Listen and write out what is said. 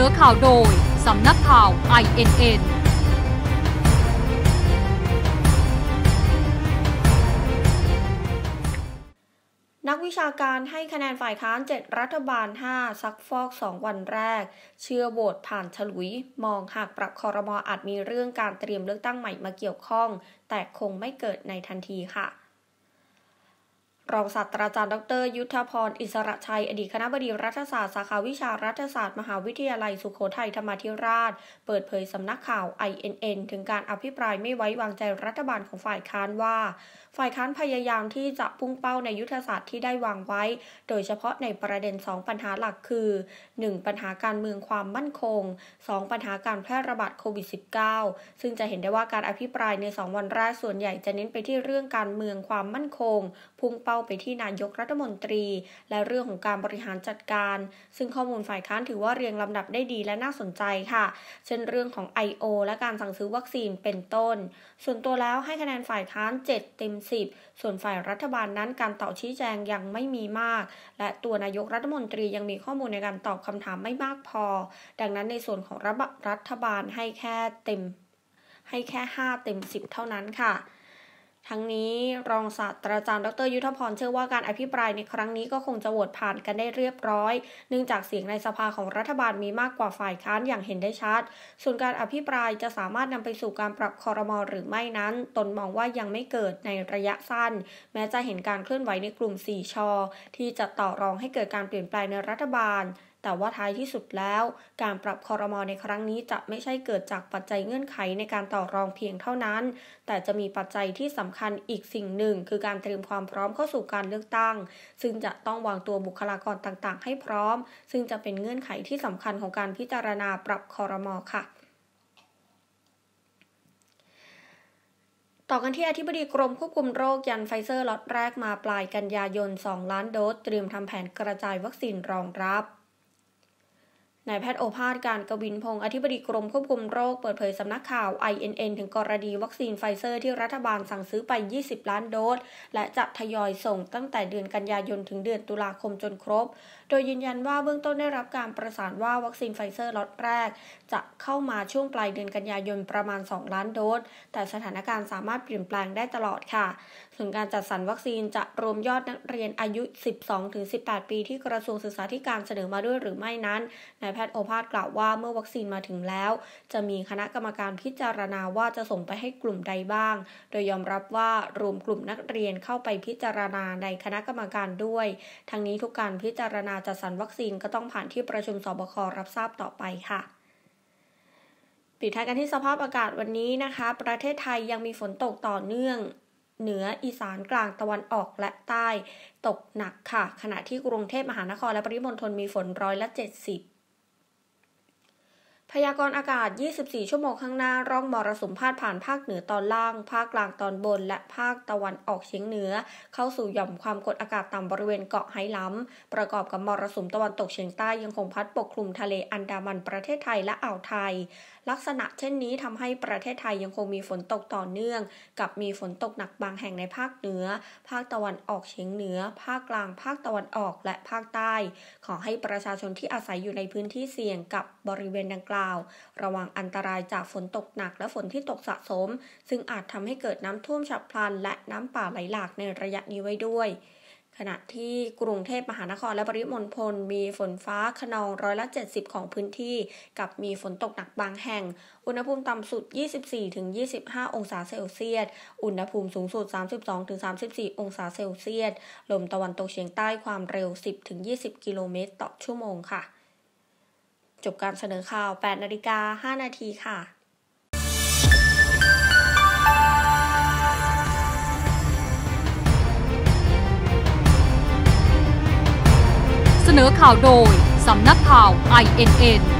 นอข่าวโดย สำนักข่าว INN นักวิชาการให้คะแนนฝ่ายค้าน 7 รัฐบาล 5 ซักฟอก 2 วันแรก เชื่อโหวตผ่านฉลุย มองหากปรับคอรมออาจมีเรื่องการเตรียมเลือกตั้งใหม่มาเกี่ยวข้อง แต่คงไม่เกิดในทันทีค่ะรองศาสตราจารย์ดร ยุทธพรอิสระชัยอดีตคณะบดีรัฐศาสตร์ สาขาวิชารัฐศาสตร์ มหาวิทยาลัยสุโขทัยธรรมธิราช เปิดเผยสำนักข่าว INN ถึงการอภิปรายไม่ไว้วางใจรัฐบาลของฝ่ายค้านว่า ฝ่ายค้านพยายามที่จะพุ่งเป้าในยุทธศาสตร์ที่ได้วางไว้ โดยเฉพาะในประเด็น 2 ปัญหาหลักคือ 1. ปัญหาการเมืองความมั่นคง 2. ปัญหาการแพร่ระบาดโควิด -19 ซึ่งจะเห็นได้ว่าการอภิปรายใน2วันแรกส่วนใหญ่จะเน้นไปที่เรื่องการเมืองความมั่นคงพุ่งเป้าไปที่นายกรัฐมนตรี และเรื่องของการบริหารจัดการ ซึ่งข้อมูลฝ่ายค้านถือว่าเรียงลำดับได้ดีและน่าสนใจค่ะ เช่นเรื่องของ I.O. และการสั่งซื้อวัคซีนเป็นต้น ส่วนตัวแล้วให้คะแนนฝ่ายค้าน 7 เต็ม 10 ส่วนฝ่ายรัฐบาลนั้นการตอบชี้แจงยังไม่มีมาก และตัวนายกรัฐมนตรียังมีข้อมูลในการตอบคำถามไม่มากพอ ดังนั้นในส่วนของรัฐบาลให้แค่เต็ม ให้แค่ 5 เต็ม 10 เท่านั้นค่ะทั้งนี้รองศาสตราจารย์ดร ยุทธพรเชื่อว่าการอภิปรายในครั้งนี้ก็คงจะโหวตผ่านกันได้เรียบร้อยเนื่องจากเสียงในสภาของรัฐบาลมีมากกว่าฝ่ายค้านอย่างเห็นได้ชัด ส่วนการอภิปรายจะสามารถนำไปสู่การปรับคอรมอหรือไม่นั้น ตนมองว่ายังไม่เกิดในระยะสั้น แม้จะเห็นการเคลื่อนไหวในกลุ่ม4ชอที่จะต่อรองให้เกิดการเปลี่ยนแปลงในรัฐบาลแต่ว่าท้ายที่สุดแล้ว การปรับคอรมอในครั้งนี้จะไม่ใช่เกิดจากปัจจัยเงื่อนไขในการต่อรองเพียงเท่านั้น แต่จะมีปัจจัยที่สำคัญอีกสิ่งหนึ่ง คือการเตรียมความพร้อมเข้าสู่การเลือกตั้ง ซึ่งจะต้องวางตัวบุคลากรต่างๆ ให้พร้อม ซึ่งจะเป็นเงื่อนไขที่สำคัญของการพิจารณาปรับคอรมอค่ะ ต่อกันที่อธิบดีกรมควบคุมโรคยันไฟเซอร์ล็อตแรกมาปลายกันยายน2ล้านโดสเตรียมทำแผนกระจายวัคซีนรองรับนายแพทย์โอภาสการกวินพงศ์อธิบดีกรมควบคุมโรค เปิดเผยสำนักข่าว INN ถึงกรณีวัคซีนไฟเซอร์ที่รัฐบาลสั่งซื้อไป 20 ล้านโดสและจะทยอยส่งตั้งแต่เดือนกันยายนถึงเดือนตุลาคมจนครบ โดยยืนยันว่าเบื้องต้นได้รับการประสานว่าวัคซีนไฟเซอร์ล็อตแรกจะเข้ามาช่วงปลายเดือนกันยายนประมาณ 2 ล้านโดสแต่สถานการณ์สามารถเปลี่ยนแปลงได้ตลอดค่ะ ส่วนการจัดสรรวัคซีนจะรวมยอดนักเรียนอายุ 12-18 ปี ที่กระทรวงศึกษาธิการเสนอมาด้วยหรือไม่นั้นนายแพทย์โอภาสกล่าวว่าเมื่อวัคซีนมาถึงแล้ว จะมีคณะกรรมการพิจารณาว่าจะส่งไปให้กลุ่มใดบ้าง โดยยอมรับว่ารวมกลุ่มนักเรียนเข้าไปพิจารณาในคณะกรรมการด้วย ทั้งนี้ทุกการพิจารณาจัดสรรวัคซีนก็ต้องผ่านที่ประชุมสบครับทราบต่อไปค่ะปิดท้ายกันที่สภาพอากาศวันนี้นะคะ ประเทศไทยยังมีฝนตกต่อเนื่อง เหนืออีสานกลางตะวันออกและใต้ ตกหนักค่ะขณะที่กรุงเทพมหานครและปริมณฑลมีฝนร้อยละ 70พยากรณ์อากาศ 24 ชั่วโมงข้างหน้า ร่องมรสุมพาดผ่านภาคเหนือตอนล่าง ภาคกลางตอนบน และภาคตะวันออกเฉียงเหนือ เข้าสู่หย่อมความกดอากาศต่ำบริเวณเกาะไฮล้ำประกอบกับมรสุมตะวันตกเฉียงใต้ยังคงพัดปกคลุมทะเลอันดามันประเทศไทยและอ่าวไทย ลักษณะเช่นนี้ทำให้ประเทศไทยยังคงมีฝนตกต่อเนื่อง กับมีฝนตกหนักบางแห่งในภาคเหนือ ภาคตะวันออกเฉียงเหนือ ภาคกลาง ภาคตะวันออก และภาคใต้ ขอให้ประชาชนที่อาศัยอยู่ในพื้นที่เสี่ยงกับบริเวณดังกล่าวลาวระวังอันตรายจากฝนตกหนักและฝนที่ตกสะสม ซึ่งอาจทำให้เกิดน้ำท่วมฉับพลันและน้ำป่าไหลหลากในระยะนี้ไว้ด้วย ขณะที่กรุงเทพมหานครและปริมณฑลมีฝนฟ้าขนองร้อยละ 70 ของพื้นที่ กับมีฝนตกหนักบางแห่ง อุณหภูมิต่ำสุด 24-25 องศาเซลเซียส อุณหภูมิสูงสุด 32-34 องศาเซลเซียส ลมตะวันตกเฉียงใต้ความเร็ว 10-20 กิโลเมตรต่อชั่วโมงค่ะจบการเสนอข่าว 8 นาฬิกา5นาทีค่ะ เสนอข่าวโดย สำนักข่าว INN